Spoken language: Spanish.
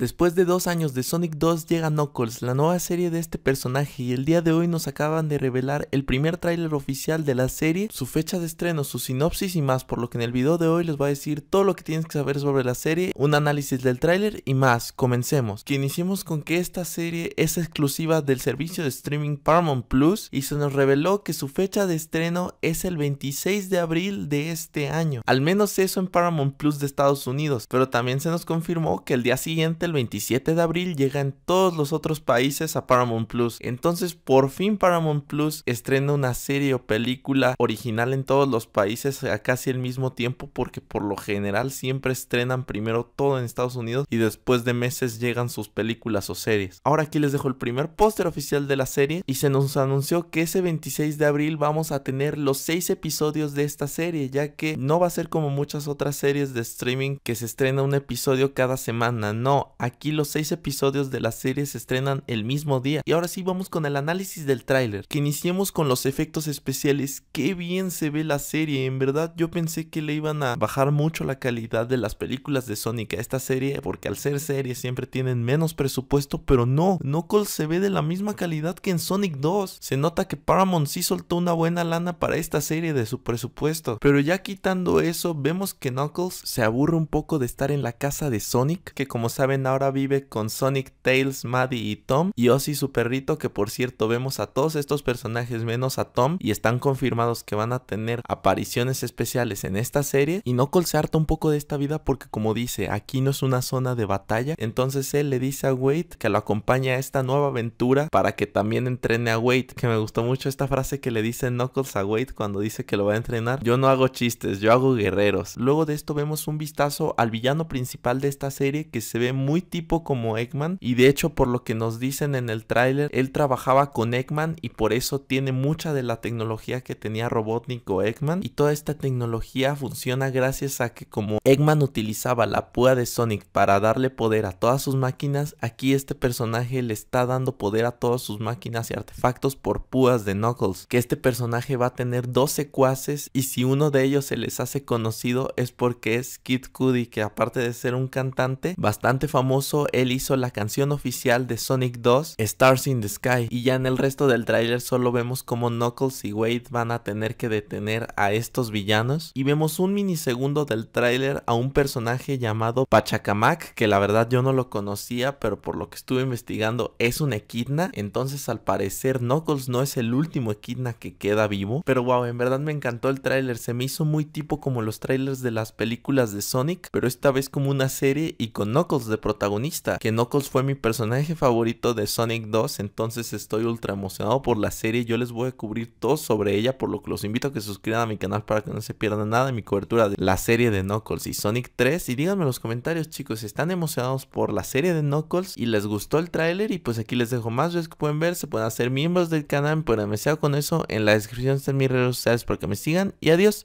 Después de dos años de Sonic 2 llega Knuckles, la nueva serie de este personaje y el día de hoy nos acaban de revelar el primer tráiler oficial de la serie, su fecha de estreno, su sinopsis y más, por lo que en el video de hoy les voy a decir todo lo que tienes que saber sobre la serie, un análisis del tráiler y más. Comencemos. Que iniciemos con que esta serie es exclusiva del servicio de streaming Paramount Plus y se nos reveló que su fecha de estreno es el 26 de abril de este año. Al menos eso en Paramount Plus de Estados Unidos, pero también se nos confirmó que el día siguiente el 27 de abril llega en todos los otros países a Paramount Plus. Entonces por fin Paramount Plus estrena una serie o película original en todos los países a casi el mismo tiempo porque por lo general siempre estrenan primero todo en Estados Unidos y después de meses llegan sus películas o series. Ahora aquí les dejo el primer póster oficial de la serie y se nos anunció que ese 26 de abril vamos a tener los 6 episodios de esta serie ya que no va a ser como muchas otras series de streaming que se estrena un episodio cada semana, no, Aquí los seis episodios de la serie se estrenan el mismo día. Y ahora sí vamos con el análisis del tráiler. Que iniciemos con los efectos especiales. Qué bien se ve la serie. En verdad yo pensé que le iban a bajar mucho la calidad de las películas de Sonic a esta serie. Porque al ser serie siempre tienen menos presupuesto. Pero no, Knuckles se ve de la misma calidad que en Sonic 2. Se nota que Paramount sí soltó una buena lana para esta serie de su presupuesto. Pero ya quitando eso, vemos que Knuckles se aburre un poco de estar en la casa de Sonic. Que como saben ahora vive con Sonic, Tails, Maddie y Tom y Ozzy su perrito que por cierto vemos a todos estos personajes menos a Tom y están confirmados que van a tener apariciones especiales en esta serie y Knuckles se harta un poco de esta vida porque como dice aquí no es una zona de batalla entonces él le dice a Wade que lo acompaña a esta nueva aventura para que también entrene a Wade que me gustó mucho esta frase que le dice Knuckles a Wade cuando dice que lo va a entrenar yo no hago chistes yo hago guerreros luego de esto vemos un vistazo al villano principal de esta serie que se ve muy tipo como Eggman y de hecho por lo que nos dicen en el tráiler, él trabajaba con Eggman y por eso tiene mucha de la tecnología que tenía Robotnik o Eggman y toda esta tecnología funciona gracias a que como Eggman utilizaba la púa de Sonic para darle poder a todas sus máquinas, aquí este personaje le está dando poder a todas sus máquinas y artefactos por púas de Knuckles, que este personaje va a tener 12 secuaces y si uno de ellos se les hace conocido es porque es Kid Cudi que aparte de ser un cantante bastante famoso él hizo la canción oficial de Sonic 2, Stars in the Sky, y ya en el resto del tráiler solo vemos cómo Knuckles y Wade van a tener que detener a estos villanos, y vemos un minisegundo del tráiler a un personaje llamado Pachacamac, que la verdad yo no lo conocía, pero por lo que estuve investigando es un Equidna, entonces al parecer Knuckles no es el último Equidna que queda vivo, pero wow, en verdad me encantó el tráiler, se me hizo muy tipo como los trailers de las películas de Sonic, pero esta vez como una serie y con Knuckles de protagonista, que Knuckles fue mi personaje favorito de Sonic 2, entonces estoy ultra emocionado por la serie, yo les voy a cubrir todo sobre ella, por lo que los invito a que se suscriban a mi canal para que no se pierdan nada de mi cobertura de la serie de Knuckles y Sonic 3 y díganme en los comentarios chicos, Si ¿están emocionados por la serie de Knuckles y les gustó el tráiler? Y pues aquí les dejo más videos que pueden ver, se pueden hacer miembros del canal, pero me con eso, en la descripción están mis redes sociales para que me sigan y adiós.